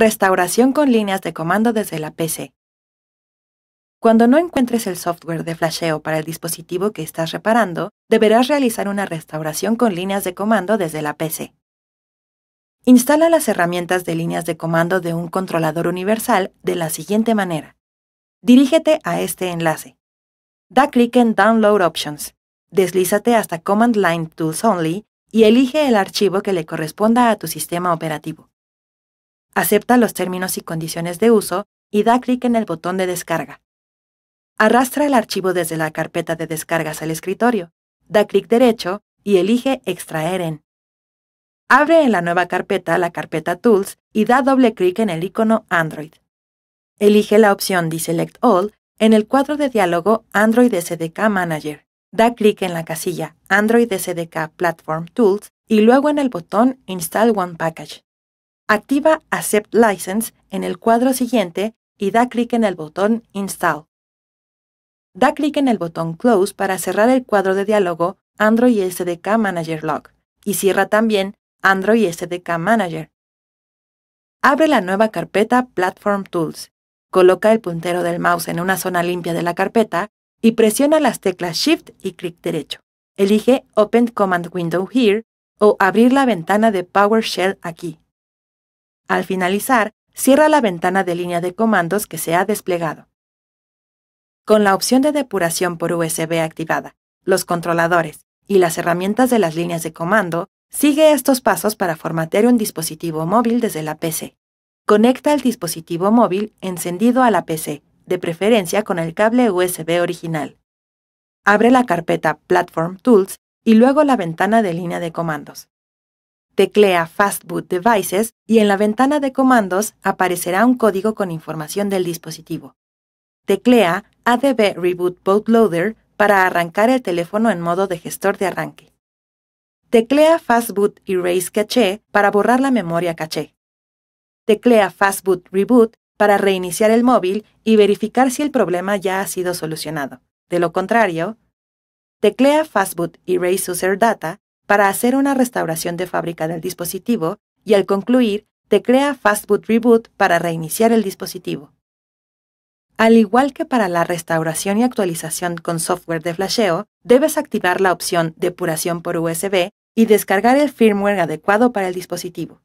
Restauración con líneas de comando desde la PC. Cuando no encuentres el software de flasheo para el dispositivo que estás reparando, deberás realizar una restauración con líneas de comando desde la PC. Instala las herramientas de líneas de comando de un controlador universal de la siguiente manera. Dirígete a este enlace. Da clic en Download Options. Deslízate hasta Command Line Tools Only y elige el archivo que le corresponda a tu sistema operativo acepta los términos y condiciones de uso y da clic en el botón de descarga. Arrastra el archivo desde la carpeta de descargas al escritorio, da clic derecho y elige Extraer en. Abre en la nueva carpeta la carpeta Tools y da doble clic en el icono Android. Elige la opción Deselect All en el cuadro de diálogo Android SDK Manager. Da clic en la casilla Android SDK Platform Tools y luego en el botón Install One Package. Activa Accept License en el cuadro siguiente y da clic en el botón Install. Da clic en el botón Close para cerrar el cuadro de diálogo Android SDK Manager Log y cierra también Android SDK Manager. Abre la nueva carpeta Platform Tools. Coloca el puntero del mouse en una zona limpia de la carpeta y presiona las teclas Shift y clic derecho. Elige Open Command Window Here o Abrir la ventana de PowerShell aquí. Al finalizar, cierra la ventana de línea de comandos que se ha desplegado. Con la opción de depuración por USB activada, los controladores y las herramientas de las líneas de comando, sigue estos pasos para formatear un dispositivo móvil desde la PC. Conecta el dispositivo móvil encendido a la PC, de preferencia con el cable USB original. Abre la carpeta Platform Tools y luego la ventana de línea de comandos. Teclea Fastboot Devices y en la ventana de comandos aparecerá un código con información del dispositivo. Teclea ADB Reboot Bootloader para arrancar el teléfono en modo de gestor de arranque. Teclea Fastboot Erase Cache para borrar la memoria caché. Teclea Fastboot Reboot para reiniciar el móvil y verificar si el problema ya ha sido solucionado. De lo contrario, teclea Fastboot Erase User Data para hacer una restauración de fábrica del dispositivo y al concluir te crea Fastboot Reboot para reiniciar el dispositivo. Al igual que para la restauración y actualización con software de flasheo, debes activar la opción Depuración por USB y descargar el firmware adecuado para el dispositivo.